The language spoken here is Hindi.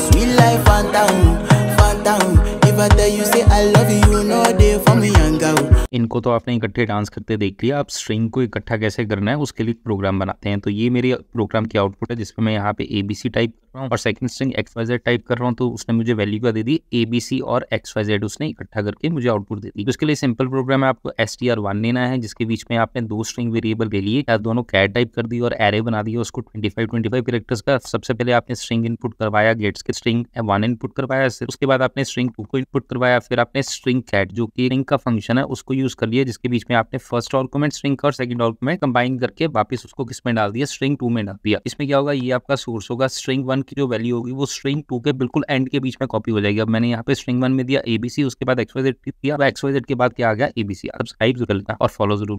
Sweet life, phantom, phantom. If I tell you say I love you, you know they for me young girl. इनको तो आपने इकट्ठे डांस करते देख लिया आप स्ट्रिंग को इकट्ठा कैसे करना है उसके लिए प्रोग्राम बनाते हैं तो ये मेरे प्रोग्राम की आउटपुट है जिसमें मैं यहाँ पे एबीसी टाइप रहा हूँ और second string X Y Z type कर रहा हूँ तो उसने मुझे वैल्यू का दे दी ए बी सी और एक्स वाई जेड उसने इकट्ठा करके मुझे आउटपुट दे दी तो उसके लिए सिंपल प्रोग्राम है आपको एस टी आर वन लेना है जिसके बीच में आपने दो स्ट्रिंग वेरिएबल ले लिए या दोनों कैट टाइप कर दी और एरे बना दिया उसको twenty five twenty five characters का सबसे पहले आपने स्ट्रिंग इनपुट करवाया गेट्स के स्ट्रिंग वन इनपुट करवाया उसके बाद आपने स्ट्रिंग टू को इनपुट करवाया फिर आपने स्ट्रिंग कैट जो कि रिंग का फंक्शन है उसको यूज कर लिया जिसके बीच में आपने फर्स्ट डॉक्यूमेंट स्ट्रिंग का और सेकंड डॉक्यूमेंट कंबाइन करके वापस उसको किस में डाल दिया स्ट्रिंग टू में डाल दिया इसमें क्या होगा ये आपका सोर्स होगा स्ट्रिंग वन वन की जो वैल्यू होगी वो स्ट्रिंग टू के बिल्कुल एंड के बीच में कॉपी हो जाएगी अब मैंने यहाँ पे स्ट्रिंग वन में दिया एबीसी उसके बाद एक्सवाइजेड किया एक्सवाइजेड के बाद क्या आ गया एबीसी सब्सक्राइब जरूर और फॉलो जरूर